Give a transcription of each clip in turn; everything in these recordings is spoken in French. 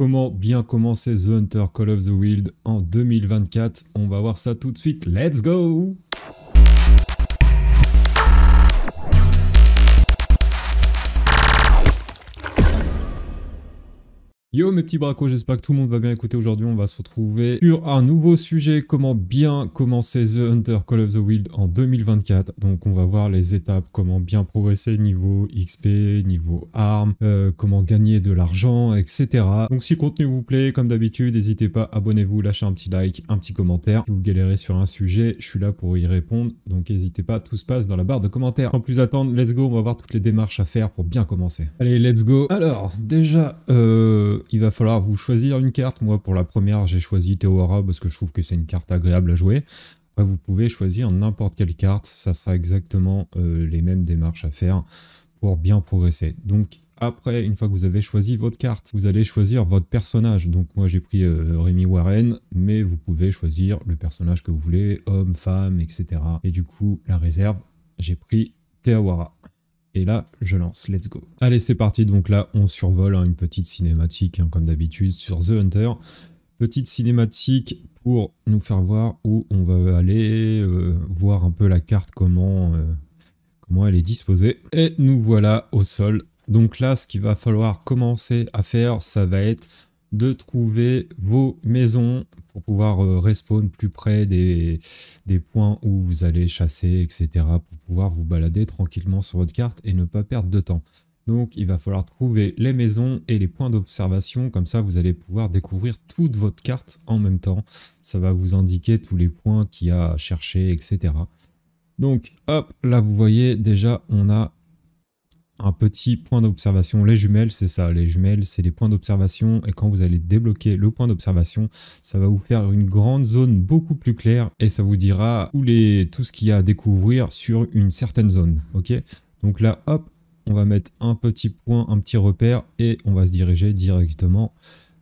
Comment bien commencer The Hunter Call of the Wild en 2024 On va voir ça tout de suite. Let's go Yo mes petits bracos, j'espère que tout le monde va bien écouter. Aujourd'hui, on va se retrouver sur un nouveau sujet, comment bien commencer The Hunter Call of the Wild en 2024. Donc on va voir les étapes, comment bien progresser niveau XP, niveau armes, euh, comment gagner de l'argent, etc. Donc si le contenu vous plaît, comme d'habitude, n'hésitez pas, abonnez-vous, lâchez un petit like, un petit commentaire. Si vous galérez sur un sujet, je suis là pour y répondre, donc n'hésitez pas, tout se passe dans la barre de commentaires. En plus attendre, let's go, on va voir toutes les démarches à faire pour bien commencer. Allez, let's go. Alors, déjà, euh il va falloir vous choisir une carte. Moi, pour la première, j'ai choisi Teowara parce que je trouve que c'est une carte agréable à jouer. Après, vous pouvez choisir n'importe quelle carte. Ça sera exactement euh, les mêmes démarches à faire pour bien progresser. Donc, après, une fois que vous avez choisi votre carte, vous allez choisir votre personnage. Donc moi j'ai pris euh, Rémi Warren, mais vous pouvez choisir le personnage que vous voulez, homme, femme, etc. Et du coup, la réserve, j'ai pris Teawara. Et là, je lance, let's go. Allez, c'est parti. Donc là, on survole hein, une petite cinématique, hein, comme d'habitude, sur The Hunter. Petite cinématique pour nous faire voir où on va aller, euh, voir un peu la carte, comment, euh, comment elle est disposée. Et nous voilà au sol. Donc là, ce qu'il va falloir commencer à faire, ça va être de trouver vos maisons pour pouvoir euh, respawn plus près des, des points où vous allez chasser, etc. Pour pouvoir vous balader tranquillement sur votre carte et ne pas perdre de temps. Donc il va falloir trouver les maisons et les points d'observation, comme ça vous allez pouvoir découvrir toute votre carte en même temps. Ça va vous indiquer tous les points qu'il y a à chercher, etc. Donc hop, là vous voyez déjà on a un petit point d'observation. Les jumelles, c'est ça. Les jumelles, c'est les points d'observation. Et quand vous allez débloquer le point d'observation, ça va vous faire une grande zone beaucoup plus claire et ça vous dira où les, tout ce qu'il y a à découvrir sur une certaine zone. Ok Donc là, hop, on va mettre un petit point, un petit repère et on va se diriger directement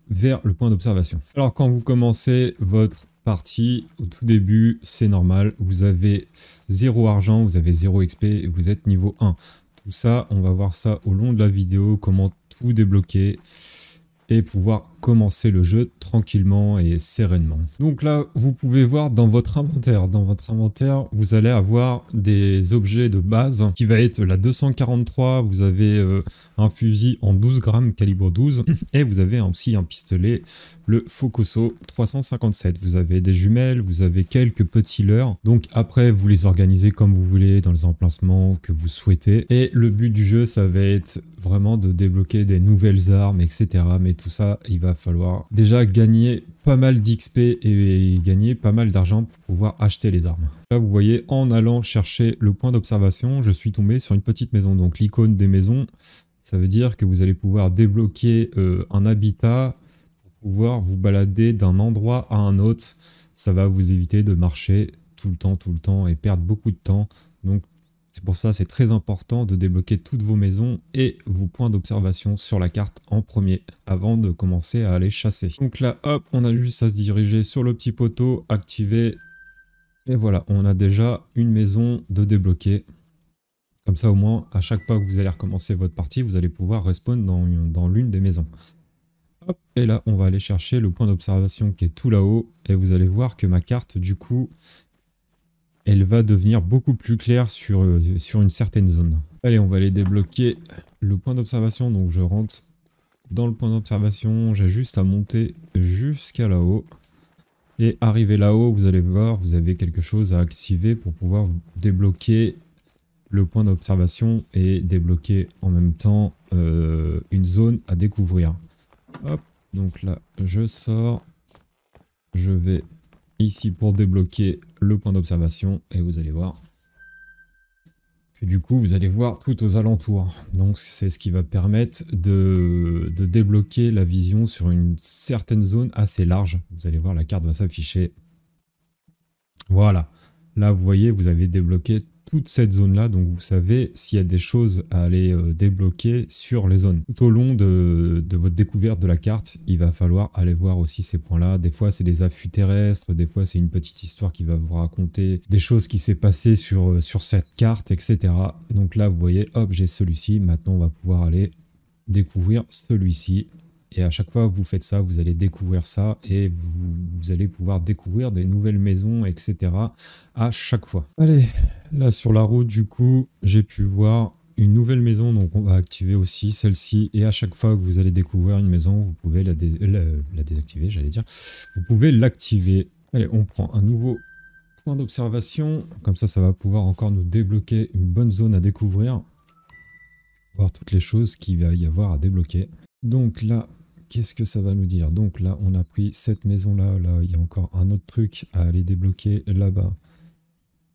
vers le point d'observation. Alors quand vous commencez votre partie, au tout début, c'est normal, vous avez zéro argent, vous avez zéro XP, vous êtes niveau 1 ça. On va voir ça au long de la vidéo, comment tout débloquer et pouvoir commencer le jeu tranquillement et sereinement. Donc là, vous pouvez voir dans votre inventaire. Dans votre inventaire, vous allez avoir des objets de base qui va être la 243. Euh, vous avez un fusil en 12 grammes calibre 12 et vous avez aussi un pistolet, le Focoso 357. Vous avez des jumelles, vous avez quelques petits leurres. Donc après, vous les organisez comme vous voulez dans les emplacements que vous souhaitez. Et le but du jeu, ça va être vraiment de débloquer des nouvelles armes, etc. Mais tout ça, il va va falloir déjà gagner pas mal d'XP et gagner pas mal d'argent pour pouvoir acheter les armes. Là, vous voyez, en allant chercher le point d'observation, je suis tombé sur une petite maison. Donc l'icône des maisons, ça veut dire que vous allez pouvoir débloquer euh, un habitat pour pouvoir vous balader d'un endroit à un autre. Ça va vous éviter de marcher tout le temps, tout le temps et perdre beaucoup de temps. Donc c'est pour ça, c'est très important de débloquer toutes vos maisons et vos points d'observation sur la carte en premier avant de commencer à aller chasser. Donc là, hop, on a juste à se diriger sur le petit poteau, activer. Et voilà, on a déjà une maison de débloquer. Comme ça, au moins, à chaque pas que vous allez recommencer votre partie, vous allez pouvoir respawn dans, l'une des maisons. et là, on va aller chercher le point d'observation qui est tout là-haut. Et vous allez voir que ma carte, du coup, elle va devenir beaucoup plus claire sur, euh, sur une certaine zone. Allez, on va aller débloquer le point d'observation. Donc je rentre dans le point d'observation, j'ai juste à monter jusqu'à là-haut. Et arrivé là-haut, vous allez voir, vous avez quelque chose à activer pour pouvoir débloquer le point d'observation et débloquer en même temps euh, une zone à découvrir. Hop, donc là, je sors. Je vais ici pour débloquer le point d'observation et vous allez voir que du coup vous allez voir tout aux alentours. Donc c'est ce qui va permettre de, de, débloquer la vision sur une certaine zone assez large. Vous allez voir la carte va s'afficher. Voilà, là vous voyez vous avez débloqué toute cette zone-là. Donc vous savez s'il y a des choses à aller euh, débloquer sur les zones. Tout au long de, votre découverte de la carte, il va falloir aller voir aussi ces points-là. Des fois, c'est des affûts terrestres, des fois, c'est une petite histoire qui va vous raconter des choses qui s'est passé sur, euh, sur cette carte, etc. Donc là, vous voyez, hop, j'ai celui-ci. Maintenant, on va pouvoir aller découvrir celui-ci. Et à chaque fois que vous faites ça, vous allez découvrir ça et vous, allez pouvoir découvrir des nouvelles maisons, etc. à chaque fois. Allez, là sur la route, du coup, j'ai pu voir une nouvelle maison. Donc on va activer aussi celle-ci. Et à chaque fois que vous allez découvrir une maison, vous pouvez la, la désactiver, j'allais dire. Vous pouvez l'activer. Allez, on prend un nouveau point d'observation. Comme ça, ça va pouvoir encore nous débloquer une bonne zone à découvrir. Voir toutes les choses qu'il va y avoir à débloquer. Donc là, qu'est-ce que ça va nous dire Donc là, on a pris cette maison-là. Là, il y a encore un autre truc à aller débloquer là-bas.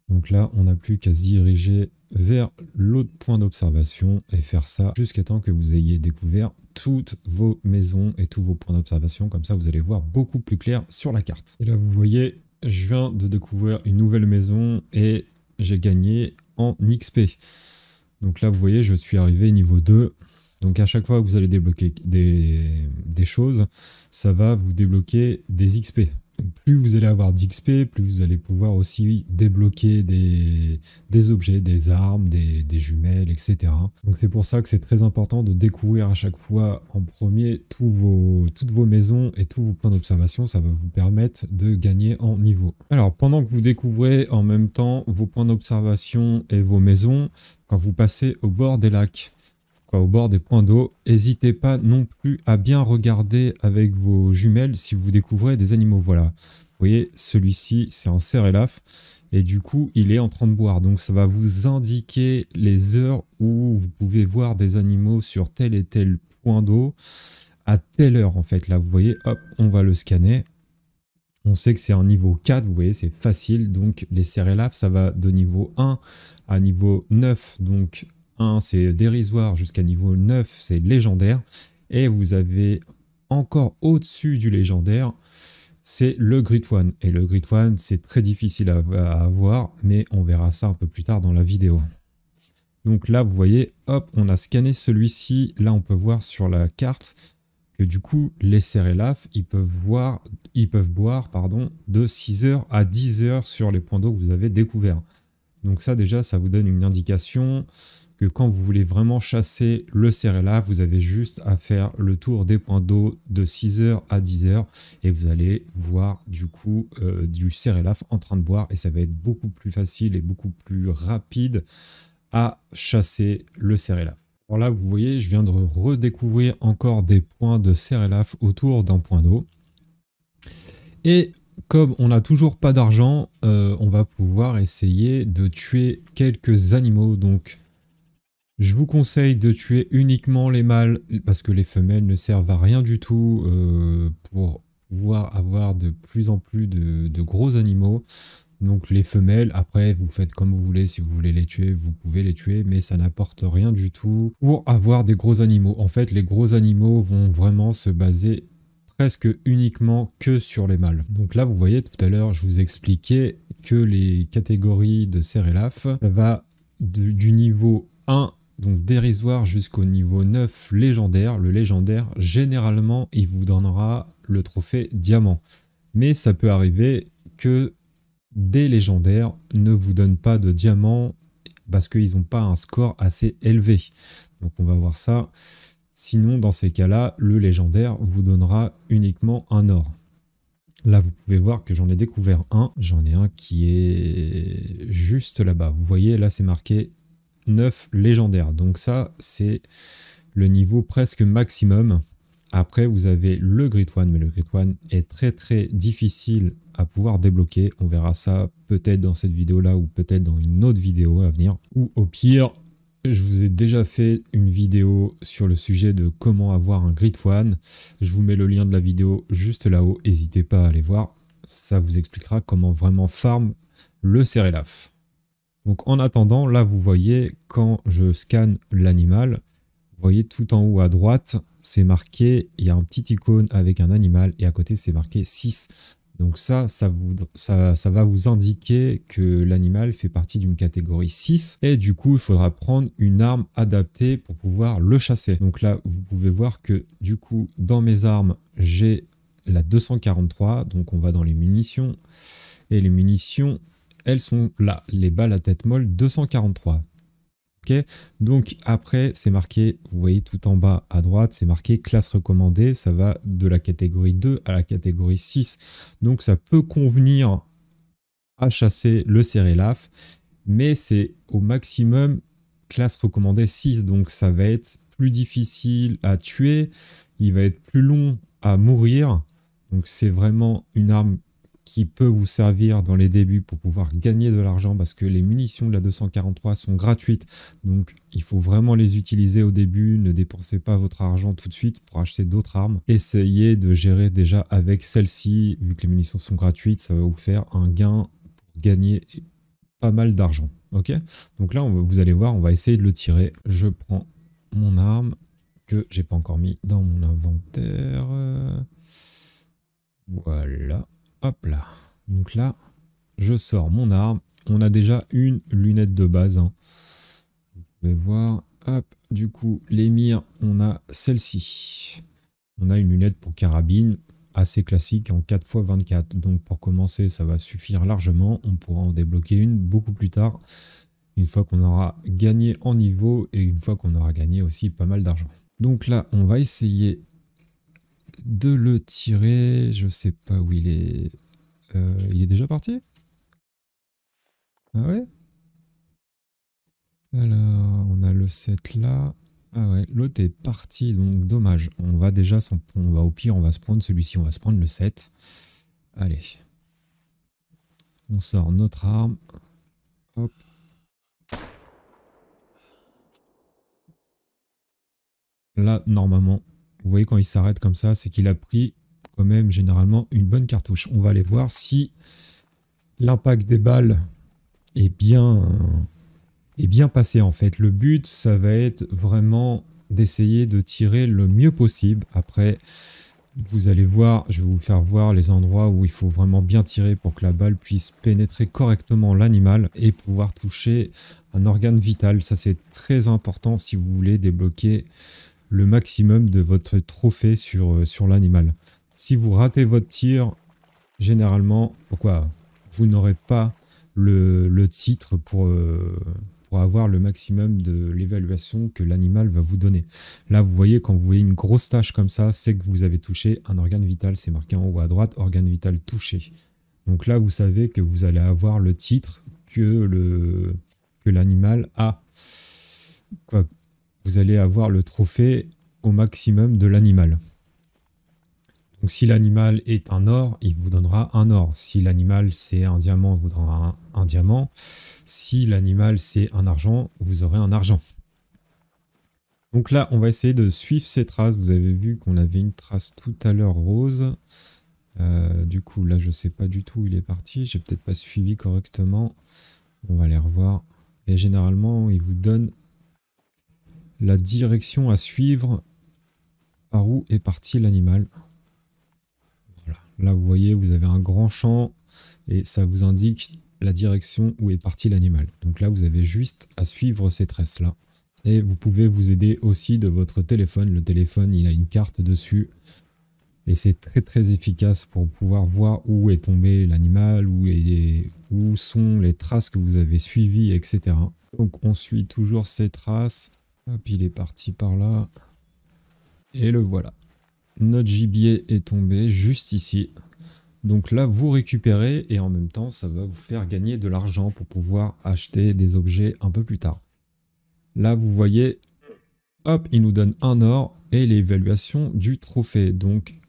Donc là, on n'a plus qu'à se diriger vers l'autre point d'observation et faire ça jusqu'à temps que vous ayez découvert toutes vos maisons et tous vos points d'observation. Comme ça, vous allez voir beaucoup plus clair sur la carte. Et là, vous voyez, je viens de découvrir une nouvelle maison et j'ai gagné en XP. Donc là, vous voyez, je suis arrivé niveau 2. Donc à chaque fois que vous allez débloquer des, choses, ça va vous débloquer des XP. plus vous allez avoir d'XP, plus vous allez pouvoir aussi débloquer des, objets, des armes, des, jumelles, etc. Donc c'est pour ça que c'est très important de découvrir à chaque fois en premier toutes vos maisons et tous vos points d'observation. Ça va vous permettre de gagner en niveau. Alors pendant que vous découvrez en même temps vos points d'observation et vos maisons, quand vous passez au bord des lacs, au bord des points d'eau. N'hésitez pas non plus à bien regarder avec vos jumelles si vous découvrez des animaux. Voilà, vous voyez, celui-ci, c'est un laf et du coup, il est en train de boire. Donc, ça va vous indiquer les heures où vous pouvez voir des animaux sur tel et tel point d'eau à telle heure, en fait. Là, vous voyez, hop, on va le scanner. On sait que c'est un niveau 4, vous voyez, c'est facile. Donc, les laf ça va de niveau 1 à niveau 9. Donc, c'est dérisoire, jusqu'à niveau 9, c'est légendaire. Et vous avez encore au-dessus du légendaire, c'est le Grid One. Et le Grid One, c'est très difficile à, avoir, mais on verra ça un peu plus tard dans la vidéo. Donc là, vous voyez, hop, on a scanné celui-ci. Là, on peut voir sur la carte que du coup, les Serelaf, ils peuvent, voir, ils peuvent boire pardon, de 6h à 10h sur les points d'eau que vous avez découverts. Donc ça, déjà, ça vous donne une indication quand vous voulez vraiment chasser le serre-là vous avez juste à faire le tour des points d'eau de 6h à 10h et vous allez voir du coup euh, du cérélaf en train de boire et ça va être beaucoup plus facile et beaucoup plus rapide à chasser le cérélaf. Alors là, vous voyez, je viens de redécouvrir encore des points de cérélaf autour d'un point d'eau. Et comme on n'a toujours pas d'argent, euh, on va pouvoir essayer de tuer quelques animaux. Donc je vous conseille de tuer uniquement les mâles parce que les femelles ne servent à rien du tout euh, pour pouvoir avoir de plus en plus de, gros animaux. Donc les femelles, après vous faites comme vous voulez, si vous voulez les tuer, vous pouvez les tuer, mais ça n'apporte rien du tout pour avoir des gros animaux. En fait, les gros animaux vont vraiment se baser presque uniquement que sur les mâles. Donc là, vous voyez, tout à l'heure, je vous expliquais que les catégories de cerélaphes ça va du niveau 1 donc dérisoire jusqu'au niveau 9 légendaire. Le légendaire, généralement, il vous donnera le trophée diamant. Mais ça peut arriver que des légendaires ne vous donnent pas de diamant parce qu'ils n'ont pas un score assez élevé. Donc on va voir ça. Sinon, dans ces cas-là, le légendaire vous donnera uniquement un or. Là, vous pouvez voir que j'en ai découvert un. J'en ai un qui est juste là-bas. Vous voyez, là, c'est marqué 9 légendaires. Donc ça, c'est le niveau presque maximum. Après, vous avez le Grid One, mais le Grid One est très très difficile à pouvoir débloquer. On verra ça peut-être dans cette vidéo-là ou peut-être dans une autre vidéo à venir. Ou au pire, je vous ai déjà fait une vidéo sur le sujet de comment avoir un Grid One. Je vous mets le lien de la vidéo juste là-haut. N'hésitez pas à aller voir. Ça vous expliquera comment vraiment farm le Cérélaf. Donc en attendant, là vous voyez quand je scanne l'animal, vous voyez tout en haut à droite, c'est marqué, il y a un petit icône avec un animal et à côté c'est marqué 6. Donc ça, ça, ça, ça, va vous indiquer que l'animal fait partie d'une catégorie 6 et du coup, il faudra prendre une arme adaptée pour pouvoir le chasser. Donc là, vous pouvez voir que du coup, dans mes armes, j'ai la 243, donc on va dans les munitions. Et les munitions, elles sont là, les balles à tête molle 243. ok Donc après, c'est marqué, vous voyez tout en bas à droite, c'est marqué classe recommandée, ça va de la catégorie 2 à la catégorie 6. Donc ça peut convenir à chasser le Cérélaf, mais c'est au maximum classe recommandée 6, donc ça va être plus difficile à tuer, il va être plus long à mourir, donc c'est vraiment une arme qui peut vous servir dans les débuts pour pouvoir gagner de l'argent parce que les munitions de la 243 sont gratuites. Donc il faut vraiment les utiliser au début. Ne dépensez pas votre argent tout de suite pour acheter d'autres armes. Essayez de gérer déjà avec celle-ci. Vu que les munitions sont gratuites, ça va vous faire un gain pour gagner pas mal d'argent. Ok Donc là, vous allez voir, on va essayer de le tirer. Je prends mon arme que j'ai pas encore mis dans mon inventaire. Euh, voilà. Hop là. Donc là, je sors mon arme. On a déjà une lunette de base. Hein. Vous voir. Hop, du coup, les l'émir, on a celle-ci. On a une lunette pour carabine assez classique en 4x24. Donc pour commencer, ça va suffire largement. On pourra en débloquer une beaucoup plus tard, une fois qu'on aura gagné en niveau et une fois qu'on aura gagné aussi pas mal d'argent. Donc là, on va essayer de le tirer. Je sais pas où il est. Euh, il est déjà parti Ah ouais Alors, on a le 7 là. Ah ouais, l'autre est parti, donc dommage. On va déjà, on va au pire, on va se prendre celui-ci, on va se prendre le 7. Allez. On sort notre arme. Hop. Là, normalement, vous voyez, quand il s'arrête comme ça, c'est qu'il a pris quand même généralement une bonne cartouche. On va aller voir si l'impact des balles est bien, est bien passé en fait. Le but, ça va être vraiment d'essayer de tirer le mieux possible. Après, vous allez voir, je vais vous faire voir les endroits où il faut vraiment bien tirer pour que la balle puisse pénétrer correctement l'animal et pouvoir toucher un organe vital. Ça, c'est très important si vous voulez débloquer le maximum de votre trophée sur, euh, sur l'animal. Si vous ratez votre tir, généralement, pourquoi vous n'aurez pas le, titre pour, euh, pour avoir le maximum de l'évaluation que l'animal va vous donner. Là, vous voyez, quand vous voyez une grosse tâche comme ça, c'est que vous avez touché un organe vital. C'est marqué en haut à droite, organe vital touché. Donc là, vous savez que vous allez avoir le titre que l'animal que a vous allez avoir le trophée au maximum de l'animal. Donc si l'animal est un or, il vous donnera un or. Si l'animal c'est un diamant, il vous donnera un, diamant. Si l'animal c'est un argent, vous aurez un argent. Donc là, on va essayer de suivre ces traces. Vous avez vu qu'on avait une trace tout à l'heure rose. Euh, du coup, là, je ne sais pas du tout où il est parti. J'ai peut-être pas suivi correctement. On va les revoir. Et généralement, il vous donne la direction à suivre, par où est parti l'animal. Voilà. Là, vous voyez, vous avez un grand champ et ça vous indique la direction où est parti l'animal. Donc là, vous avez juste à suivre ces tresses-là. Et vous pouvez vous aider aussi de votre téléphone. Le téléphone, il a une carte dessus. Et c'est très très efficace pour pouvoir voir où est tombé l'animal, où, où sont les traces que vous avez suivies, etc. Donc on suit toujours ces traces. Hop, il est parti par là. Et le voilà. Notre gibier est tombé juste ici. Donc là, vous récupérez et en même temps, ça va vous faire gagner de l'argent pour pouvoir acheter des objets un peu plus tard. Là, vous voyez, hop, il nous donne un or et l'évaluation du trophée. Donc,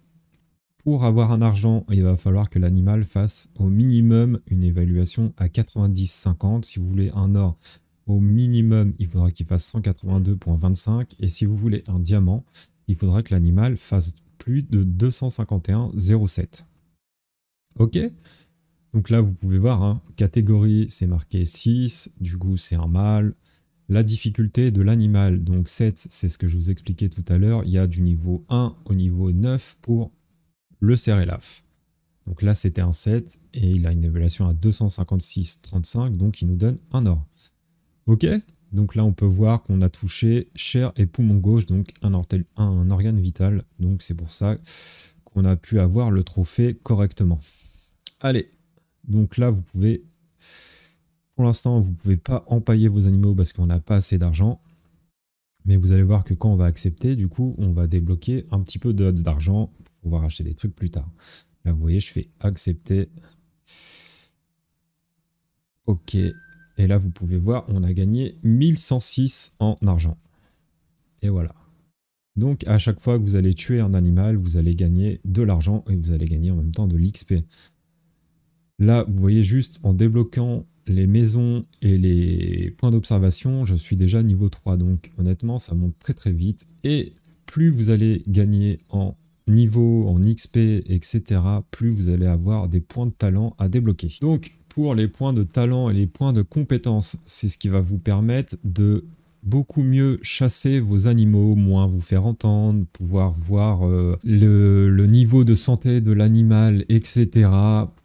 pour avoir un argent, il va falloir que l'animal fasse au minimum une évaluation à 90-50. Si vous voulez un or, au minimum, il faudra qu'il fasse 182.25. Et si vous voulez un diamant, il faudra que l'animal fasse plus de 251.07. Ok Donc là, vous pouvez voir, hein, catégorie, c'est marqué 6. Du coup, c'est un mâle. La difficulté de l'animal, donc 7, c'est ce que je vous expliquais tout à l'heure. Il y a du niveau 1 au niveau 9 pour le laf Donc là, c'était un 7 et il a une évaluation à 256,35, donc il nous donne un or. Ok donc là, on peut voir qu'on a touché chair et poumon gauche, donc un, organe vital. Donc c'est pour ça qu'on a pu avoir le trophée correctement. Allez, donc là, vous pouvez... Pour l'instant, vous ne pouvez pas empailler vos animaux parce qu'on n'a pas assez d'argent. Mais vous allez voir que quand on va accepter, du coup, on va débloquer un petit peu d'argent pour pouvoir acheter des trucs plus tard. Là, vous voyez, je fais accepter. Ok, et là, vous pouvez voir, on a gagné 1106 en argent. Et voilà. Donc, à chaque fois que vous allez tuer un animal, vous allez gagner de l'argent et vous allez gagner en même temps de l'XP. Là, vous voyez juste en débloquant les maisons et les points d'observation, je suis déjà niveau 3. Donc, honnêtement, ça monte très très vite. Et plus vous allez gagner en niveau, en XP, etc., plus vous allez avoir des points de talent à débloquer. Donc, pour les points de talent et les points de compétence. C'est ce qui va vous permettre de beaucoup mieux chasser vos animaux, moins vous faire entendre, pouvoir voir euh, le, niveau de santé de l'animal, etc.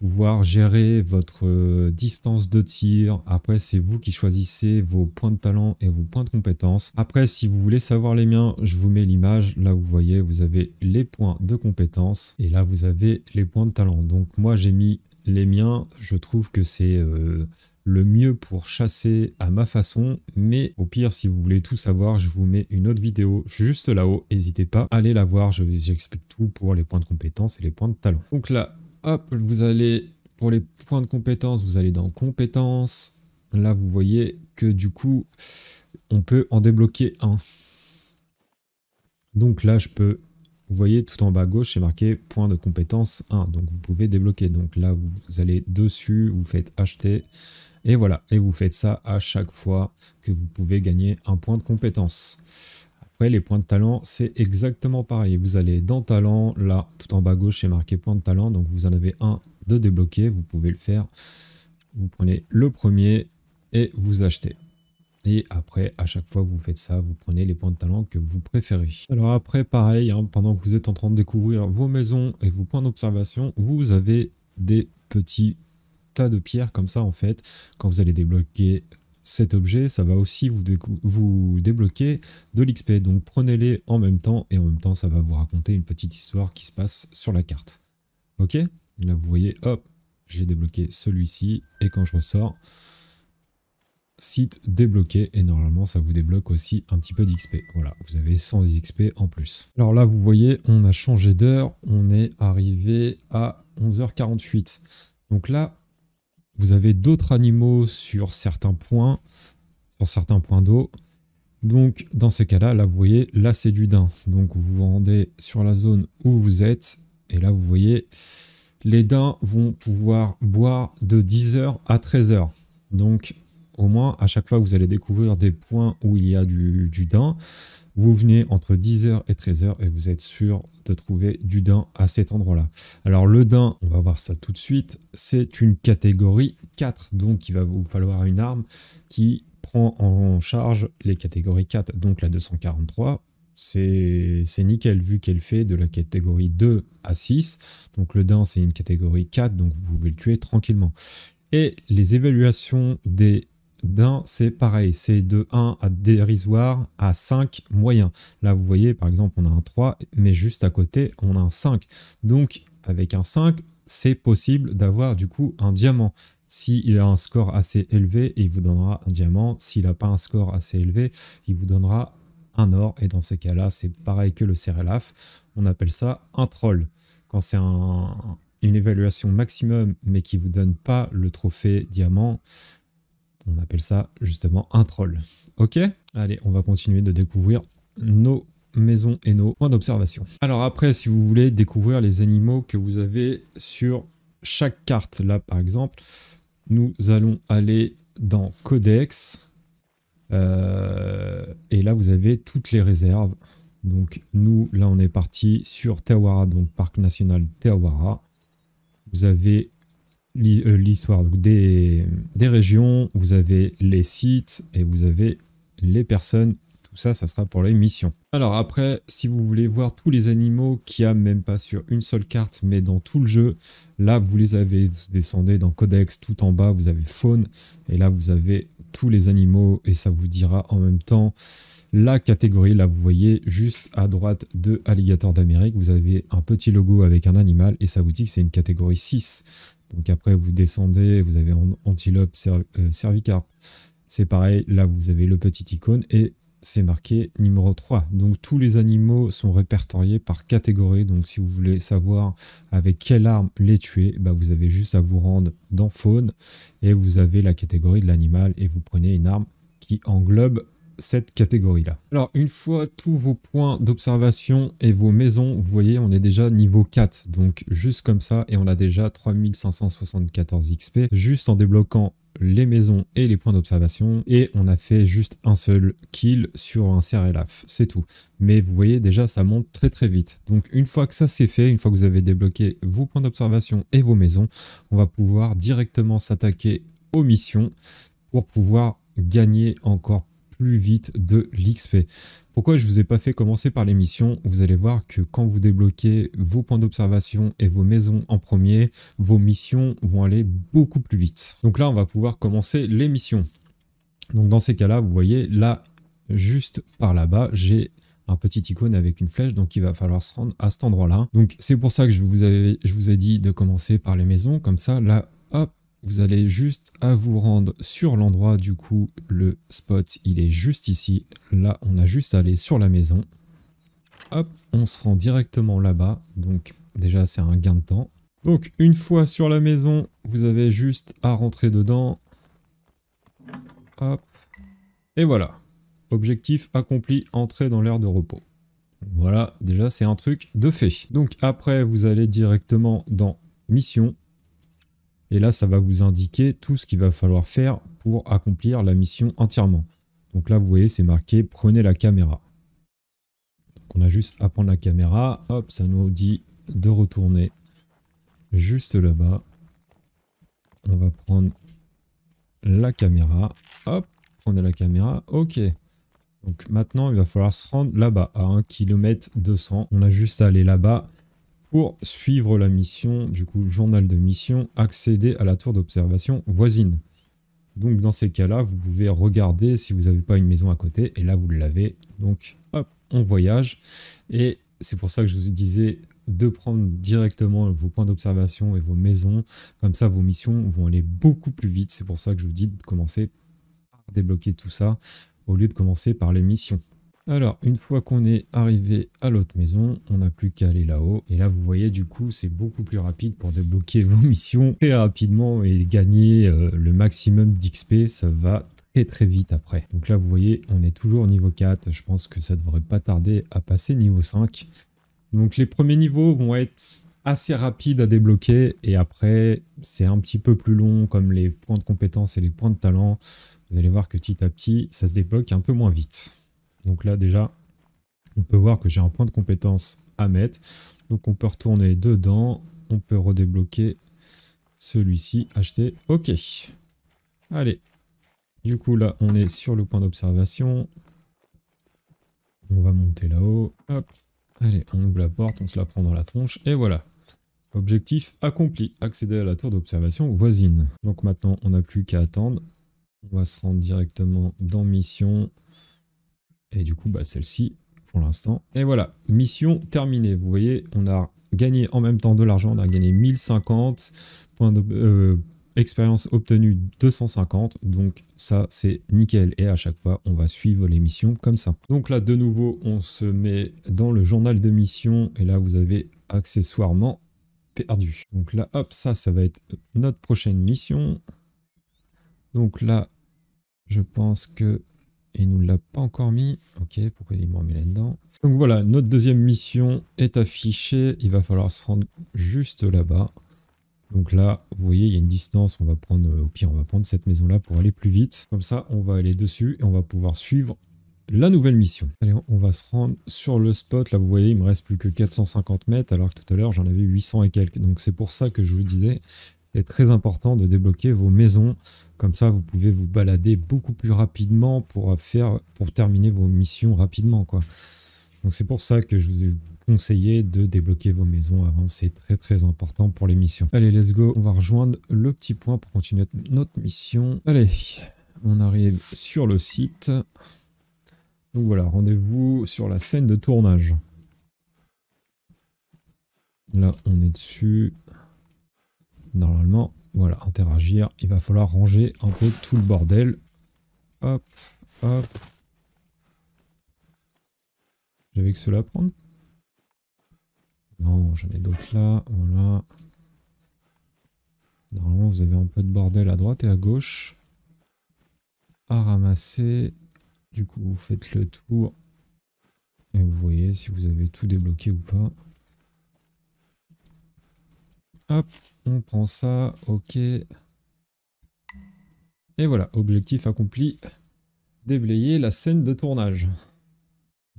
Pouvoir gérer votre euh, distance de tir. Après, c'est vous qui choisissez vos points de talent et vos points de compétence. Après, si vous voulez savoir les miens, je vous mets l'image. Là, vous voyez, vous avez les points de compétence et là, vous avez les points de talent. Donc, moi, j'ai mis les miens, je trouve que c'est euh, le mieux pour chasser à ma façon. Mais au pire, si vous voulez tout savoir, je vous mets une autre vidéo juste là-haut. N'hésitez pas, allez la voir, je explique tout pour les points de compétence et les points de talent. Donc là, hop, vous allez, pour les points de compétence, vous allez dans compétences. Là, vous voyez que du coup, on peut en débloquer un. Donc là, je peux vous voyez tout en bas à gauche, c'est marqué point de compétence 1. Donc vous pouvez débloquer. Donc là, vous allez dessus, vous faites acheter. Et voilà, et vous faites ça à chaque fois que vous pouvez gagner un point de compétence. Après, les points de talent, c'est exactement pareil. Vous allez dans talent, là, tout en bas à gauche, c'est marqué point de talent. Donc vous en avez un de débloqué, vous pouvez le faire. Vous prenez le premier et vous achetez. Et après, à chaque fois que vous faites ça, vous prenez les points de talent que vous préférez. Alors après, pareil, hein, pendant que vous êtes en train de découvrir vos maisons et vos points d'observation, vous avez des petits tas de pierres comme ça en fait. Quand vous allez débloquer cet objet, ça va aussi vous, vous débloquer de l'XP. Donc prenez-les en même temps et en même temps ça va vous raconter une petite histoire qui se passe sur la carte. Ok Là vous voyez, hop, j'ai débloqué celui-ci et quand je ressors, site débloqué et normalement ça vous débloque aussi un petit peu d'XP. Voilà, vous avez 100 XP en plus. Alors là vous voyez, on a changé d'heure, on est arrivé à 11h48. Donc là, vous avez d'autres animaux sur certains points, sur certains points d'eau. Donc dans ces cas-là, là vous voyez, là c'est du daim. Donc vous vous rendez sur la zone où vous êtes et là vous voyez, les daims vont pouvoir boire de 10h à 13h. Donc au moins à chaque fois que vous allez découvrir des points où il y a du, du dain, vous venez entre 10h et 13h et vous êtes sûr de trouver du dain à cet endroit-là. Alors le dain, on va voir ça tout de suite, c'est une catégorie 4, donc il va vous falloir une arme qui prend en charge les catégories 4, donc la 243. C'est nickel vu qu'elle fait de la catégorie 2 à 6. Donc le dain, c'est une catégorie 4, donc vous pouvez le tuer tranquillement. Et les évaluations des d'un, c'est pareil, c'est de 1 à dérisoire à 5 moyen. Là, vous voyez, par exemple, on a un 3, mais juste à côté, on a un 5. Donc, avec un 5, c'est possible d'avoir du coup un diamant. S'il a un score assez élevé, il vous donnera un diamant. S'il n'a pas un score assez élevé, il vous donnera un or. Et dans ces cas-là, c'est pareil que le CRLAF. On appelle ça un troll. Quand c'est une évaluation maximum, mais qui vous donne pas le trophée diamant, on appelle ça justement un troll. Ok Allez, on va continuer de découvrir nos maisons et nos points d'observation. Alors après, si vous voulez découvrir les animaux que vous avez sur chaque carte, là par exemple, nous allons aller dans Codex. Euh, et là, vous avez toutes les réserves. Donc nous, là, on est parti sur Tawara, donc Parc National Tawara. Vous avez euh, l'histoire des, régions, vous avez les sites et vous avez les personnes. Tout ça, ça sera pour les missions. Alors après, si vous voulez voir tous les animaux qui a même pas sur une seule carte, mais dans tout le jeu, là, vous les avez, vous descendez dans Codex, tout en bas, vous avez Faune, et là, vous avez tous les animaux, et ça vous dira en même temps la catégorie. Là, vous voyez juste à droite de Alligator d'Amérique, vous avez un petit logo avec un animal et ça vous dit que c'est une catégorie 6. Donc après, vous descendez, vous avez antilope, cervicard, euh, C'est pareil, là, vous avez le petit icône et c'est marqué numéro 3. Donc tous les animaux sont répertoriés par catégorie. Donc si vous voulez savoir avec quelle arme les tuer, bah, vous avez juste à vous rendre dans faune et vous avez la catégorie de l'animal et vous prenez une arme qui englobe cette catégorie-là. Alors, une fois tous vos points d'observation et vos maisons, vous voyez, on est déjà niveau 4. Donc, juste comme ça, et on a déjà 3574 XP, juste en débloquant les maisons et les points d'observation et on a fait juste un seul kill sur un laf c'est tout. Mais vous voyez déjà ça monte très très vite. Donc une fois que ça c'est fait, une fois que vous avez débloqué vos points d'observation et vos maisons, on va pouvoir directement s'attaquer aux missions pour pouvoir gagner encore vite de l'XP. Pourquoi je vous ai pas fait commencer par les missions Vous allez voir que quand vous débloquez vos points d'observation et vos maisons en premier, vos missions vont aller beaucoup plus vite. Donc là, on va pouvoir commencer les missions. Donc dans ces cas-là, vous voyez là, juste par là-bas, j'ai un petit icône avec une flèche, donc il va falloir se rendre à cet endroit-là. Donc c'est pour ça que je vous, avais, je vous ai dit de commencer par les maisons, comme ça, là, hop, vous allez juste à vous rendre sur l'endroit, du coup le spot il est juste ici. Là on a juste à aller sur la maison. Hop, on se rend directement là-bas, donc déjà c'est un gain de temps. Donc une fois sur la maison, vous avez juste à rentrer dedans. Hop, et voilà. Objectif accompli, entrer dans l'aire de repos. Voilà, déjà c'est un truc de fait. Donc après vous allez directement dans mission, et là, ça va vous indiquer tout ce qu'il va falloir faire pour accomplir la mission entièrement. Donc là, vous voyez, c'est marqué « Prenez la caméra ». Donc on a juste à prendre la caméra. Hop, ça nous dit de retourner juste là-bas. On va prendre la caméra. Hop, prenez la caméra. Ok. Donc maintenant, il va falloir se rendre là-bas, à 1 km 200. On a juste à aller là-bas pour suivre la mission, du coup, journal de mission, accéder à la tour d'observation voisine. Donc, dans ces cas-là, vous pouvez regarder si vous n'avez pas une maison à côté. Et là, vous l'avez. Donc, hop, on voyage. Et c'est pour ça que je vous disais de prendre directement vos points d'observation et vos maisons. Comme ça, vos missions vont aller beaucoup plus vite. C'est pour ça que je vous dis de commencer par débloquer tout ça au lieu de commencer par les missions. Alors, une fois qu'on est arrivé à l'autre maison, on n'a plus qu'à aller là-haut. Et là, vous voyez, du coup, c'est beaucoup plus rapide pour débloquer vos missions très rapidement et gagner euh, le maximum d'XP. Ça va très très vite après. Donc là, vous voyez, on est toujours niveau 4. Je pense que ça ne devrait pas tarder à passer niveau 5. Donc les premiers niveaux vont être assez rapides à débloquer. Et après, c'est un petit peu plus long, comme les points de compétences et les points de talent. Vous allez voir que petit à petit, ça se débloque un peu moins vite. Donc là, déjà, on peut voir que j'ai un point de compétence à mettre. Donc on peut retourner dedans, on peut redébloquer celui-ci, acheter. Ok. Allez. Du coup, là, on est sur le point d'observation. On va monter là-haut. Hop. Allez, on ouvre la porte, on se la prend dans la tronche. Et voilà. Objectif accompli. Accéder à la tour d'observation voisine. Donc maintenant, on n'a plus qu'à attendre. On va se rendre directement dans Mission. Et du coup, bah, celle-ci, pour l'instant. Et voilà, mission terminée. Vous voyez, on a gagné en même temps de l'argent. On a gagné 1050 points d'expérience expérience obtenue 250, donc ça c'est nickel et à chaque fois on va suivre les missions comme ça. Donc là de nouveau on se met dans le journal de mission et là vous avez accessoirement perdu. Donc là hop ça ça va être notre prochaine mission. Donc là je pense que et il nous l'a pas encore mis. Ok, pourquoi il m'en met là-dedans Donc voilà, notre deuxième mission est affichée. Il va falloir se rendre juste là-bas. Donc là, vous voyez, il y a une distance. On va prendre, au pire, on va prendre cette maison-là pour aller plus vite. Comme ça, on va aller dessus et on va pouvoir suivre la nouvelle mission. Allez, on va se rendre sur le spot. Là, vous voyez, il me reste plus que 450 mètres, alors que tout à l'heure, j'en avais 800 et quelques. Donc c'est pour ça que je vous disais, c'est très important de débloquer vos maisons comme ça, vous pouvez vous balader beaucoup plus rapidement pour, euh, faire, pour terminer vos missions rapidement. Quoi. Donc c'est pour ça que je vous ai conseillé de débloquer vos maisons avant. C'est très très important pour les missions. Allez, let's go. On va rejoindre le petit point pour continuer notre mission. Allez, on arrive sur le site. Donc voilà, rendez-vous sur la scène de tournage. Là, on est dessus. Normalement, voilà, interagir. Il va falloir ranger un peu tout le bordel. Hop, hop. J'avais que cela à prendre Non, j'en ai d'autres là. Voilà. Normalement, vous avez un peu de bordel à droite et à gauche à ramasser. Du coup, vous faites le tour et vous voyez si vous avez tout débloqué ou pas. Hop, on prend ça, ok. Et voilà, objectif accompli, déblayer la scène de tournage.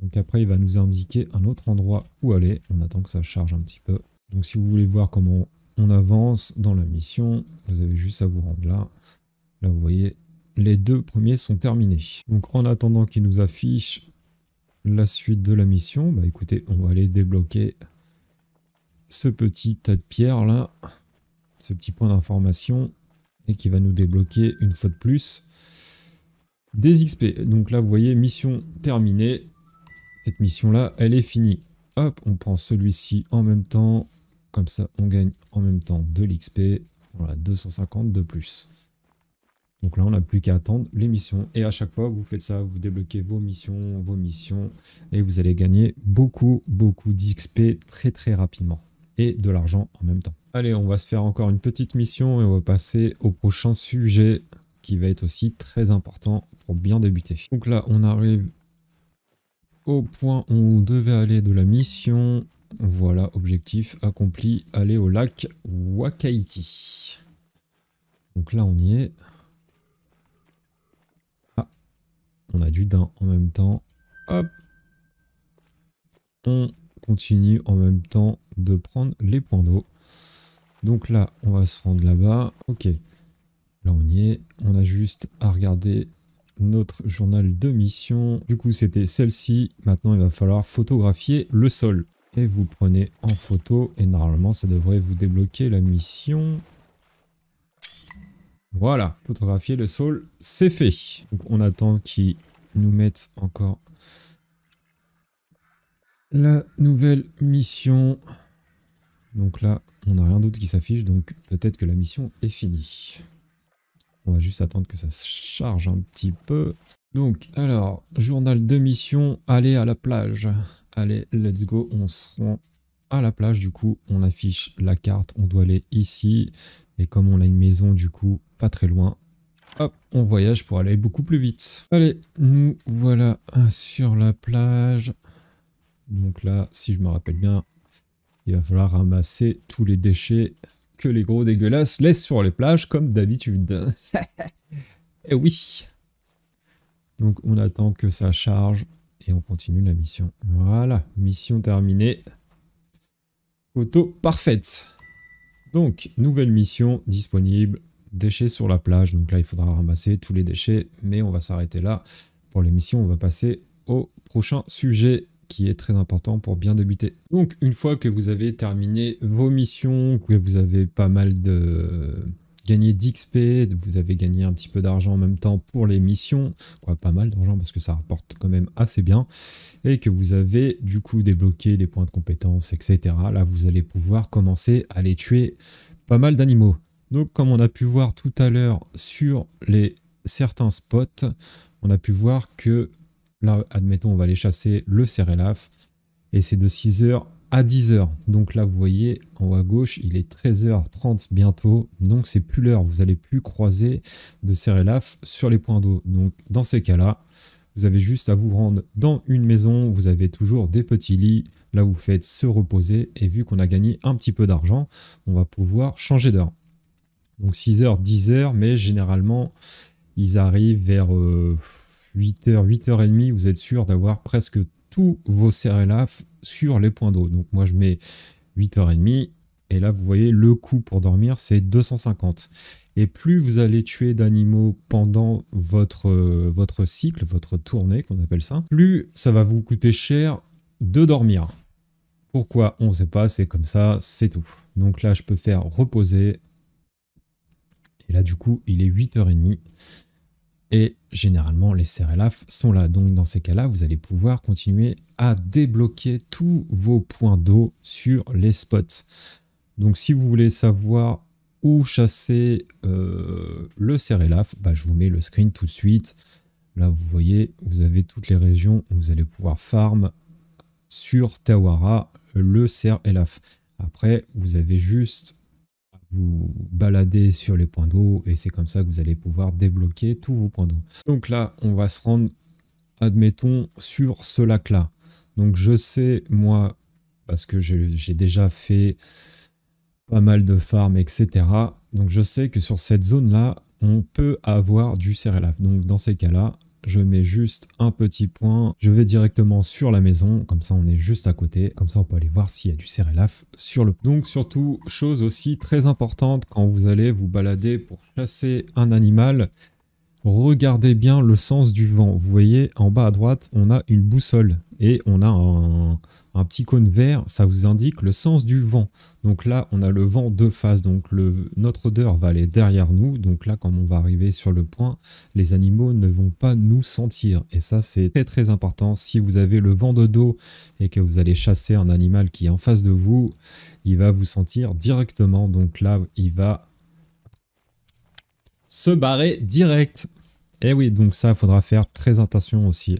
Donc après, il va nous indiquer un autre endroit où aller. On attend que ça charge un petit peu. Donc si vous voulez voir comment on avance dans la mission, vous avez juste à vous rendre là. Là, vous voyez, les deux premiers sont terminés. Donc en attendant qu'il nous affiche la suite de la mission, bah écoutez, on va aller débloquer ce petit tas de pierres là, ce petit point d'information, et qui va nous débloquer une fois de plus des XP. Donc là, vous voyez, mission terminée. Cette mission-là, elle est finie. Hop, on prend celui-ci en même temps. Comme ça, on gagne en même temps de l'XP. Voilà, 250 de plus. Donc là, on n'a plus qu'à attendre les missions. Et à chaque fois, vous faites ça, vous débloquez vos missions, vos missions. Et vous allez gagner beaucoup, beaucoup d'XP très, très rapidement et de l'argent en même temps. Allez, on va se faire encore une petite mission et on va passer au prochain sujet qui va être aussi très important pour bien débuter. Donc là, on arrive au point où on devait aller de la mission. Voilà, objectif accompli, aller au lac Wakaiti. Donc là, on y est. Ah, on a du dain en même temps. Hop. On continue en même temps de prendre les points d'eau. Donc là, on va se rendre là-bas. Ok, là on y est. On a juste à regarder notre journal de mission. Du coup, c'était celle-ci. Maintenant, il va falloir photographier le sol. Et vous prenez en photo. Et normalement, ça devrait vous débloquer la mission. Voilà, photographier le sol, c'est fait. Donc on attend qu'ils nous mettent encore la nouvelle mission. Donc là, on n'a rien d'autre qui s'affiche, donc peut-être que la mission est finie. On va juste attendre que ça se charge un petit peu. Donc, alors, journal de mission, aller à la plage. Allez, let's go, on se rend à la plage, du coup, on affiche la carte, on doit aller ici. Et comme on a une maison, du coup, pas très loin, hop, on voyage pour aller beaucoup plus vite. Allez, nous voilà sur la plage. Donc là, si je me rappelle bien, il va falloir ramasser tous les déchets que les gros dégueulasses laissent sur les plages, comme d'habitude. et eh oui Donc on attend que ça charge et on continue la mission. Voilà, mission terminée. Photo parfaite. Donc, nouvelle mission disponible, déchets sur la plage. Donc là, il faudra ramasser tous les déchets, mais on va s'arrêter là. Pour les missions, on va passer au prochain sujet qui est très important pour bien débuter. Donc une fois que vous avez terminé vos missions, que vous avez pas mal de gagné d'XP, vous avez gagné un petit peu d'argent en même temps pour les missions, quoi pas mal d'argent parce que ça rapporte quand même assez bien, et que vous avez du coup débloqué des points de compétences, etc. Là vous allez pouvoir commencer à les tuer pas mal d'animaux. Donc comme on a pu voir tout à l'heure sur les certains spots, on a pu voir que Là, admettons, on va aller chasser le serelaf Et c'est de 6h à 10h. Donc là, vous voyez, en haut à gauche, il est 13h30 bientôt. Donc c'est plus l'heure. Vous allez plus croiser de Cérélaf sur les points d'eau. Donc dans ces cas-là, vous avez juste à vous rendre dans une maison. Vous avez toujours des petits lits. Là, vous faites se reposer. Et vu qu'on a gagné un petit peu d'argent, on va pouvoir changer d'heure. Donc 6h, 10h, mais généralement, ils arrivent vers... Euh, 8h, 8h30, vous êtes sûr d'avoir presque tous vos céréales sur les points d'eau. Donc moi je mets 8h30 et là vous voyez le coût pour dormir c'est 250. Et plus vous allez tuer d'animaux pendant votre, euh, votre cycle, votre tournée qu'on appelle ça, plus ça va vous coûter cher de dormir. Pourquoi On ne sait pas, c'est comme ça, c'est tout. Donc là je peux faire reposer. Et là du coup il est 8h30. Et généralement, les CRLAF sont là. Donc, dans ces cas-là, vous allez pouvoir continuer à débloquer tous vos points d'eau sur les spots. Donc, si vous voulez savoir où chasser euh, le CRLAF, bah, je vous mets le screen tout de suite. Là, vous voyez, vous avez toutes les régions où vous allez pouvoir farm sur Tawara le CRLAF. Après, vous avez juste vous baladez sur les points d'eau et c'est comme ça que vous allez pouvoir débloquer tous vos points d'eau. Donc là, on va se rendre, admettons, sur ce lac-là. Donc je sais, moi, parce que j'ai déjà fait pas mal de farms, etc. Donc je sais que sur cette zone-là, on peut avoir du serré-lave. Donc dans ces cas-là, je mets juste un petit point, je vais directement sur la maison, comme ça on est juste à côté, comme ça on peut aller voir s'il y a du laf sur le... Donc surtout, chose aussi très importante quand vous allez vous balader pour chasser un animal, regardez bien le sens du vent. Vous voyez, en bas à droite, on a une boussole et on a un, petit cône vert, ça vous indique le sens du vent. Donc là, on a le vent de face, donc le, notre odeur va aller derrière nous. Donc là, quand on va arriver sur le point, les animaux ne vont pas nous sentir. Et ça, c'est très très important. Si vous avez le vent de dos et que vous allez chasser un animal qui est en face de vous, il va vous sentir directement. Donc là, il va se barrer direct. Et eh oui, donc ça, il faudra faire très attention aussi.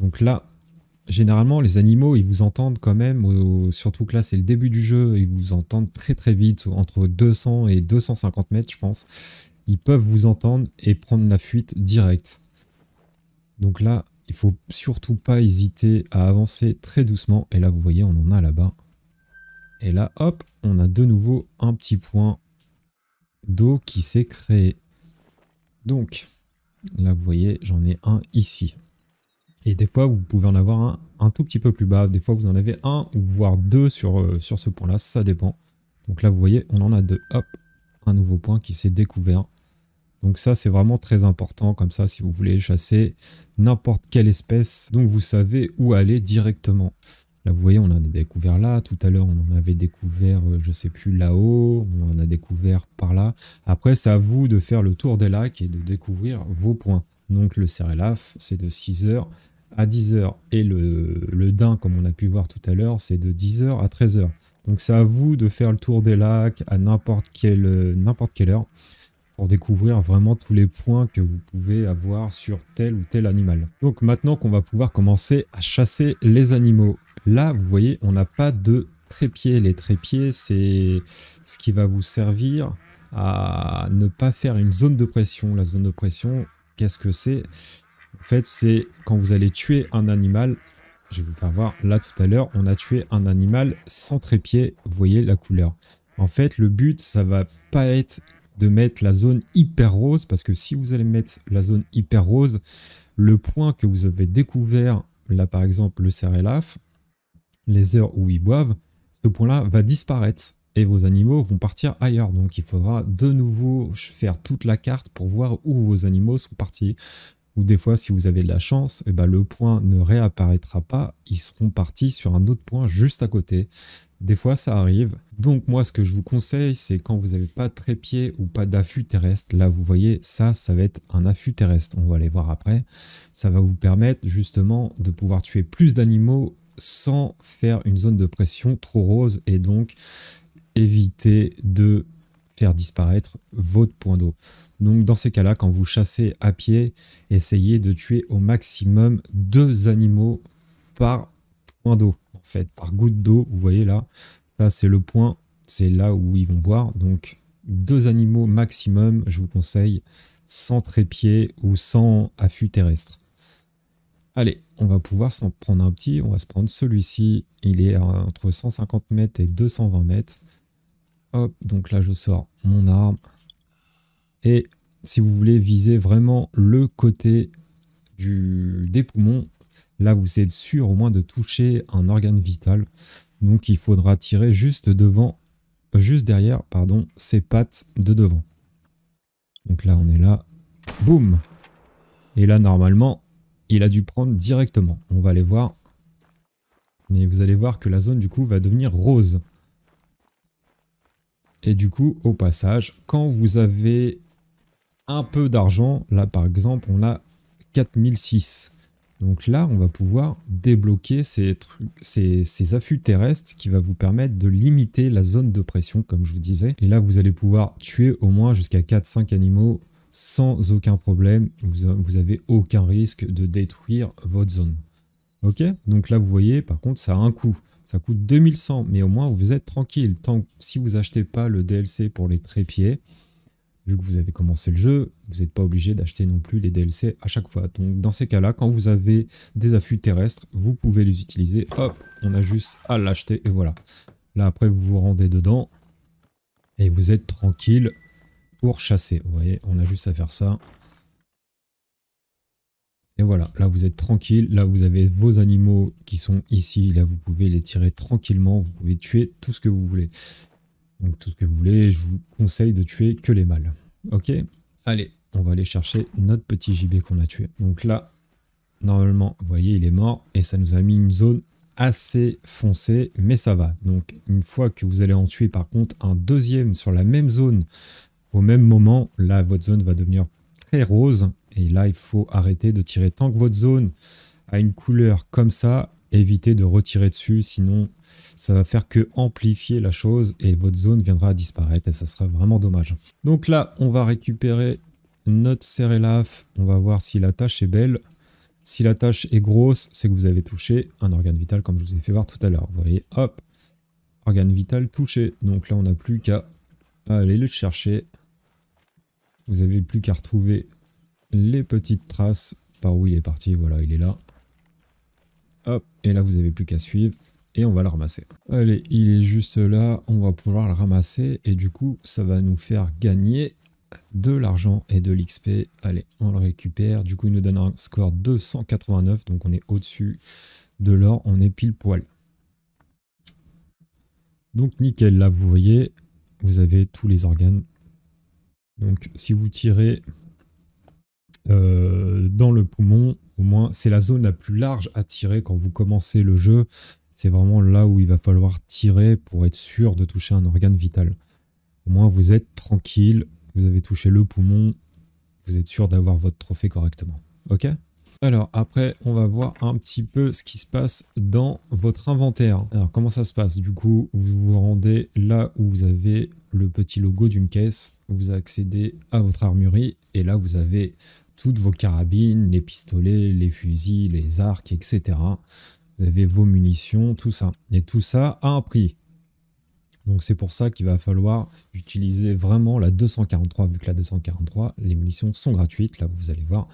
Donc là, généralement, les animaux, ils vous entendent quand même, surtout que là, c'est le début du jeu, ils vous entendent très très vite, entre 200 et 250 mètres, je pense. Ils peuvent vous entendre et prendre la fuite directe. Donc là, il faut surtout pas hésiter à avancer très doucement. Et là, vous voyez, on en a là-bas. Et là, hop, on a de nouveau un petit point d'eau qui s'est créé. Donc, là, vous voyez, j'en ai un ici. Et des fois, vous pouvez en avoir un tout petit peu plus bas. Des fois, vous en avez un ou voire deux sur, euh, sur ce point-là. Ça dépend. Donc là, vous voyez, on en a deux. Hop, un nouveau point qui s'est découvert. Donc ça, c'est vraiment très important. Comme ça, si vous voulez chasser n'importe quelle espèce, donc vous savez où aller directement. Là, vous voyez, on en a découvert là. Tout à l'heure, on en avait découvert, je euh, je sais plus, là-haut. On en a découvert par là. Après, c'est à vous de faire le tour des lacs et de découvrir vos points. Donc le Cerelaf, c'est de 6 heures à 10h. Et le, le dain, comme on a pu voir tout à l'heure, c'est de 10h à 13h. Donc c'est à vous de faire le tour des lacs à n'importe quelle, quelle heure pour découvrir vraiment tous les points que vous pouvez avoir sur tel ou tel animal. Donc maintenant qu'on va pouvoir commencer à chasser les animaux. Là, vous voyez, on n'a pas de trépied. Les trépieds, c'est ce qui va vous servir à ne pas faire une zone de pression. La zone de pression, qu'est-ce que c'est en fait, c'est quand vous allez tuer un animal, je vais pas voir, là tout à l'heure, on a tué un animal sans trépied, vous voyez la couleur. En fait, le but, ça va pas être de mettre la zone hyper rose, parce que si vous allez mettre la zone hyper rose, le point que vous avez découvert, là par exemple le laf, les heures où ils boivent, ce point-là va disparaître et vos animaux vont partir ailleurs. Donc il faudra de nouveau faire toute la carte pour voir où vos animaux sont partis ou des fois si vous avez de la chance, eh ben, le point ne réapparaîtra pas, ils seront partis sur un autre point juste à côté. Des fois ça arrive. Donc moi ce que je vous conseille c'est quand vous n'avez pas de trépied ou pas d'affût terrestre, là vous voyez ça ça va être un affût terrestre, on va aller voir après, ça va vous permettre justement de pouvoir tuer plus d'animaux sans faire une zone de pression trop rose et donc éviter de faire disparaître votre point d'eau. Donc dans ces cas-là, quand vous chassez à pied, essayez de tuer au maximum deux animaux par point d'eau, en fait, par goutte d'eau. Vous voyez là, ça c'est le point, c'est là où ils vont boire. Donc deux animaux maximum, je vous conseille, sans trépied ou sans affût terrestre. Allez, on va pouvoir s'en prendre un petit. On va se prendre celui-ci. Il est entre 150 mètres et 220 mètres. Hop, donc là je sors mon arme. Et si vous voulez viser vraiment le côté du, des poumons, là vous êtes sûr au moins de toucher un organe vital. Donc il faudra tirer juste devant, euh, juste derrière, pardon, ses pattes de devant. Donc là on est là, boum Et là normalement, il a dû prendre directement. On va aller voir. Mais vous allez voir que la zone du coup va devenir rose. Et du coup, au passage, quand vous avez un peu d'argent. Là, par exemple, on a 4006. Donc là, on va pouvoir débloquer ces, trucs, ces, ces, affûts terrestres qui va vous permettre de limiter la zone de pression, comme je vous disais. Et là, vous allez pouvoir tuer au moins jusqu'à 4-5 animaux sans aucun problème. Vous, vous avez aucun risque de détruire votre zone. Ok Donc là, vous voyez, par contre, ça a un coût. Ça coûte 2100, mais au moins, vous êtes tranquille. Tant si vous achetez pas le DLC pour les trépieds, vu que vous avez commencé le jeu, vous n'êtes pas obligé d'acheter non plus les DLC à chaque fois. Donc dans ces cas-là, quand vous avez des affûts terrestres, vous pouvez les utiliser. Hop, on a juste à l'acheter et voilà. Là après, vous vous rendez dedans et vous êtes tranquille pour chasser. Vous voyez, on a juste à faire ça. Et voilà, là vous êtes tranquille, là vous avez vos animaux qui sont ici, là vous pouvez les tirer tranquillement, vous pouvez tuer tout ce que vous voulez. Donc tout ce que vous voulez, je vous conseille de tuer que les mâles. Ok Allez, on va aller chercher notre petit JB qu'on a tué. Donc là, normalement, vous voyez, il est mort et ça nous a mis une zone assez foncée, mais ça va. Donc une fois que vous allez en tuer par contre un deuxième sur la même zone au même moment, là votre zone va devenir très rose et là il faut arrêter de tirer tant que votre zone a une couleur comme ça, évitez de retirer dessus sinon ça va faire que amplifier la chose et votre zone viendra à disparaître et ça sera vraiment dommage. Donc là, on va récupérer notre Cérélaf, on va voir si la tâche est belle. Si la tâche est grosse, c'est que vous avez touché un organe vital comme je vous ai fait voir tout à l'heure. Vous voyez, hop, organe vital touché. Donc là, on n'a plus qu'à aller le chercher. Vous n'avez plus qu'à retrouver les petites traces par où il est parti. Voilà, il est là. Hop, et là, vous n'avez plus qu'à suivre on va le ramasser. Allez, il est juste là, on va pouvoir le ramasser et du coup, ça va nous faire gagner de l'argent et de l'XP. Allez, on le récupère. Du coup, il nous donne un score de 289, donc on est au-dessus de l'or, on est pile poil. Donc nickel, là vous voyez, vous avez tous les organes. Donc si vous tirez euh, dans le poumon, au moins c'est la zone la plus large à tirer quand vous commencez le jeu c'est vraiment là où il va falloir tirer pour être sûr de toucher un organe vital. Au moins, vous êtes tranquille, vous avez touché le poumon, vous êtes sûr d'avoir votre trophée correctement. Ok alors après, on va voir un petit peu ce qui se passe dans votre inventaire. Alors comment ça se passe Du coup, vous vous rendez là où vous avez le petit logo d'une caisse, vous accédez à votre armurerie et là vous avez toutes vos carabines, les pistolets, les fusils, les arcs, etc vous avez vos munitions, tout ça. Et tout ça a un prix. Donc c'est pour ça qu'il va falloir utiliser vraiment la 243, vu que la 243, les munitions sont gratuites. Là, vous allez voir,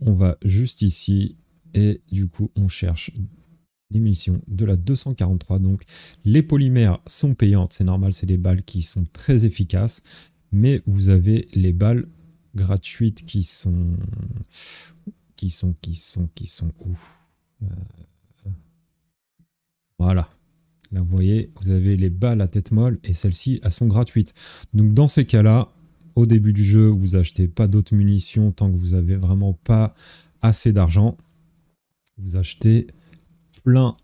on va juste ici et du coup, on cherche les munitions de la 243. Donc les polymères sont payantes, c'est normal, c'est des balles qui sont très efficaces, mais vous avez les balles gratuites qui sont... qui sont, qui sont, qui sont, ouf. Voilà. Là, vous voyez, vous avez les balles à tête molle et celles-ci, elles sont gratuites. Donc, dans ces cas-là, au début du jeu, vous achetez pas d'autres munitions tant que vous n'avez vraiment pas assez d'argent. Vous achetez plein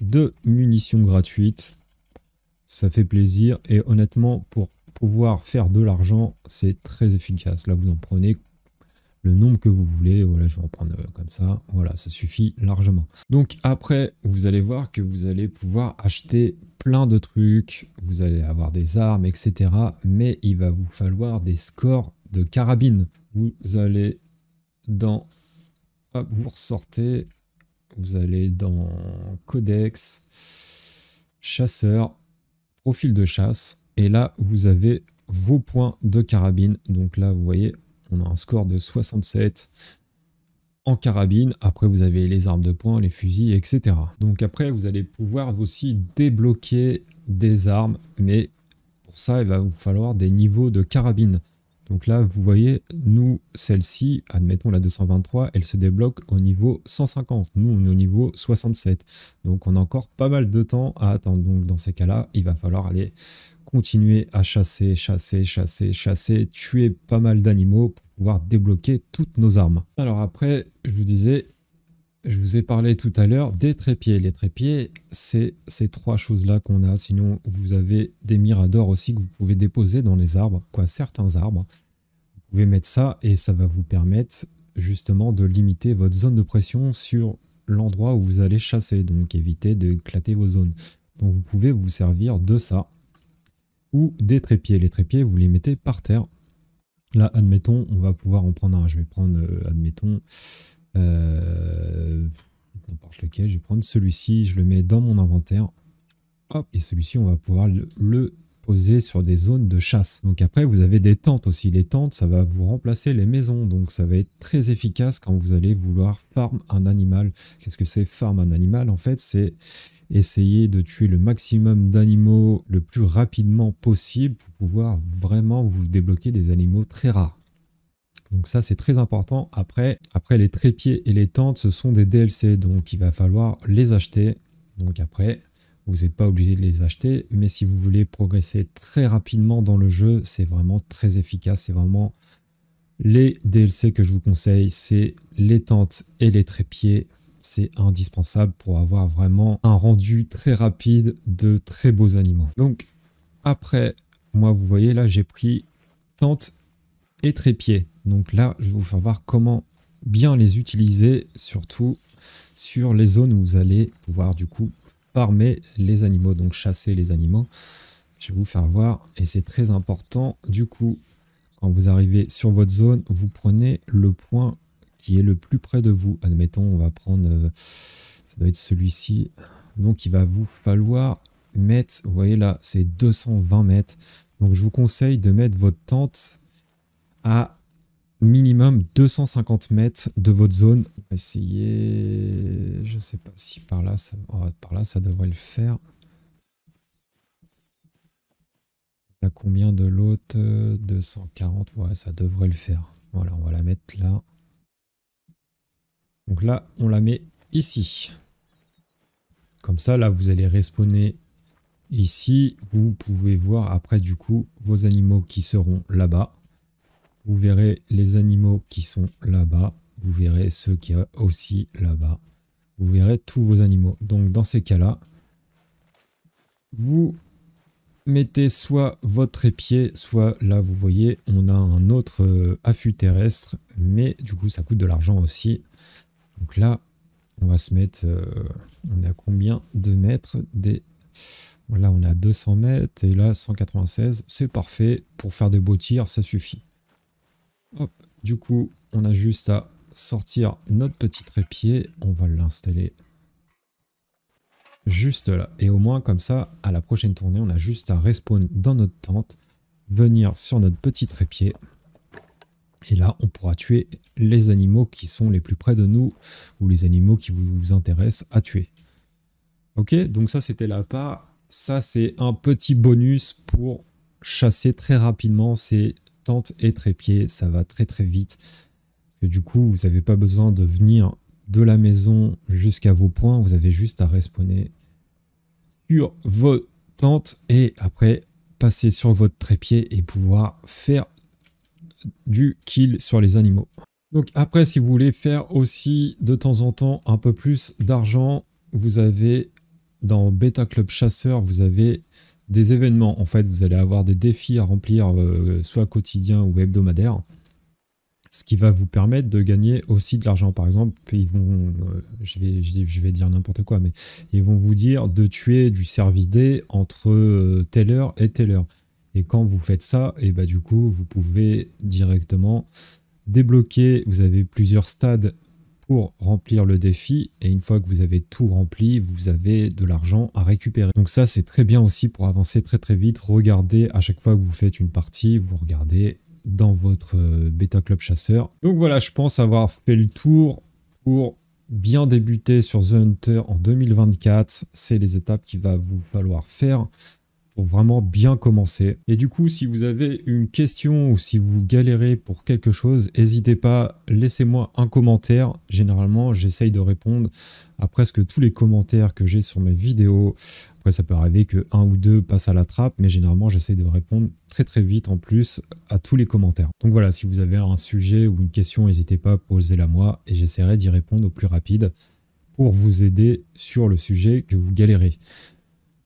de munitions gratuites. Ça fait plaisir et honnêtement, pour pouvoir faire de l'argent, c'est très efficace. Là, vous en prenez nombre que vous voulez. Voilà, je vais en prendre euh, comme ça. Voilà, ça suffit largement. Donc après, vous allez voir que vous allez pouvoir acheter plein de trucs. Vous allez avoir des armes, etc. Mais il va vous falloir des scores de carabine. Vous allez dans... vous ressortez. Vous allez dans Codex, Chasseur, Profil de chasse. Et là, vous avez vos points de carabine. Donc là, vous voyez, on a un score de 67 en carabine. Après, vous avez les armes de poing, les fusils, etc. Donc après, vous allez pouvoir aussi débloquer des armes, mais pour ça, il va vous falloir des niveaux de carabine. Donc là, vous voyez, nous, celle-ci, admettons la 223, elle se débloque au niveau 150. Nous, on est au niveau 67. Donc on a encore pas mal de temps à attendre. Donc dans ces cas-là, il va falloir aller continuer à chasser, chasser, chasser, chasser, tuer pas mal d'animaux pour pouvoir débloquer toutes nos armes. Alors après, je vous disais, je vous ai parlé tout à l'heure des trépieds. Les trépieds, c'est ces trois choses-là qu'on a. Sinon, vous avez des miradors aussi que vous pouvez déposer dans les arbres, quoi, certains arbres. Vous pouvez mettre ça et ça va vous permettre justement de limiter votre zone de pression sur l'endroit où vous allez chasser, donc éviter d'éclater vos zones. Donc vous pouvez vous servir de ça ou des trépieds. Les trépieds, vous les mettez par terre. Là, admettons, on va pouvoir en prendre un. Je vais prendre, euh, admettons, euh, n'importe lequel. Je vais prendre celui-ci, je le mets dans mon inventaire. Hop, et celui-ci, on va pouvoir le, poser sur des zones de chasse. Donc après, vous avez des tentes aussi. Les tentes, ça va vous remplacer les maisons. Donc ça va être très efficace quand vous allez vouloir farm un animal. Qu'est-ce que c'est farm un animal En fait, c'est essayer de tuer le maximum d'animaux le plus rapidement possible pour pouvoir vraiment vous débloquer des animaux très rares. Donc ça, c'est très important. Après, après, les trépieds et les tentes, ce sont des DLC, donc il va falloir les acheter. Donc après, vous n'êtes pas obligé de les acheter, mais si vous voulez progresser très rapidement dans le jeu, c'est vraiment très efficace. C'est vraiment les DLC que je vous conseille, c'est les tentes et les trépieds c'est indispensable pour avoir vraiment un rendu très rapide de très beaux animaux. Donc après, moi vous voyez là, j'ai pris tente et trépied. Donc là, je vais vous faire voir comment bien les utiliser, surtout sur les zones où vous allez pouvoir du coup parmer les animaux, donc chasser les animaux. Je vais vous faire voir, et c'est très important, du coup, quand vous arrivez sur votre zone, vous prenez le point qui est le plus près de vous. Admettons, on va prendre, euh, ça doit être celui-ci. Donc il va vous falloir mettre, vous voyez là, c'est 220 mètres. Donc je vous conseille de mettre votre tente à minimum 250 mètres de votre zone. Essayez, essayer, je sais pas si par là, ça, oh, par là, ça devrait le faire. À combien de l'autre 240, ouais, ça devrait le faire. Voilà, on va la mettre là. Donc là, on la met ici. Comme ça, là, vous allez respawner ici. Vous pouvez voir après, du coup, vos animaux qui seront là-bas. Vous verrez les animaux qui sont là-bas. Vous verrez ceux qui sont aussi là-bas. Vous verrez tous vos animaux. Donc, dans ces cas-là, vous mettez soit votre épier, soit là, vous voyez, on a un autre euh, affût terrestre. Mais du coup, ça coûte de l'argent aussi. Donc là, on va se mettre, euh, on est à combien de mètres des... Voilà, on est à 200 mètres et là, 196, c'est parfait. Pour faire des beaux tirs, ça suffit. du coup, on a juste à sortir notre petit trépied. On va l'installer juste là. Et au moins, comme ça, à la prochaine tournée, on a juste à respawn dans notre tente, venir sur notre petit trépied. Et là, on pourra tuer les animaux qui sont les plus près de nous ou les animaux qui vous intéressent à tuer. Ok, donc ça c'était la part. Ça c'est un petit bonus pour chasser très rapidement ces tentes et trépieds. Ça va très très vite. du coup, vous n'avez pas besoin de venir de la maison jusqu'à vos points. Vous avez juste à respawner sur vos tentes et après passer sur votre trépied et pouvoir faire du kill sur les animaux. Donc après, si vous voulez faire aussi de temps en temps un peu plus d'argent, vous avez dans Beta Club Chasseur, vous avez des événements. En fait, vous allez avoir des défis à remplir, euh, soit quotidiens ou hebdomadaires, ce qui va vous permettre de gagner aussi de l'argent. Par exemple, ils vont, euh, je, vais, je, vais dire n'importe quoi, mais ils vont vous dire de tuer du cervidé entre euh, telle heure et telle heure. Et quand vous faites ça, et eh bah ben, du coup, vous pouvez directement débloquer. Vous avez plusieurs stades pour remplir le défi et une fois que vous avez tout rempli, vous avez de l'argent à récupérer. Donc ça c'est très bien aussi pour avancer très très vite. Regardez à chaque fois que vous faites une partie, vous regardez dans votre euh, bêta club chasseur. Donc voilà, je pense avoir fait le tour pour bien débuter sur The Hunter en 2024. C'est les étapes qu'il va vous falloir faire vraiment bien commencer. Et du coup, si vous avez une question ou si vous galérez pour quelque chose, n'hésitez pas, laissez-moi un commentaire. Généralement, j'essaye de répondre à presque tous les commentaires que j'ai sur mes vidéos. Après, ça peut arriver que un ou deux passent à la trappe, mais généralement, j'essaie de répondre très très vite en plus à tous les commentaires. Donc voilà, si vous avez un sujet ou une question, n'hésitez pas, à poser la moi et j'essaierai d'y répondre au plus rapide pour vous aider sur le sujet que vous galérez.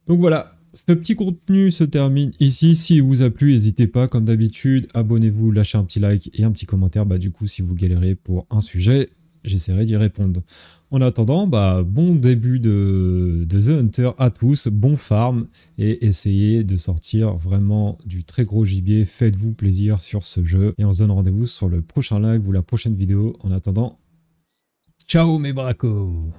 Donc voilà, ce petit contenu se termine ici. S'il vous a plu, n'hésitez pas, comme d'habitude, abonnez-vous, lâchez un petit like et un petit commentaire. Bah, du coup, si vous galérez pour un sujet, j'essaierai d'y répondre. En attendant, bah, bon début de, de, The Hunter à tous, bon farm et essayez de sortir vraiment du très gros gibier. Faites-vous plaisir sur ce jeu et on se donne rendez-vous sur le prochain live ou la prochaine vidéo. En attendant, ciao mes bracos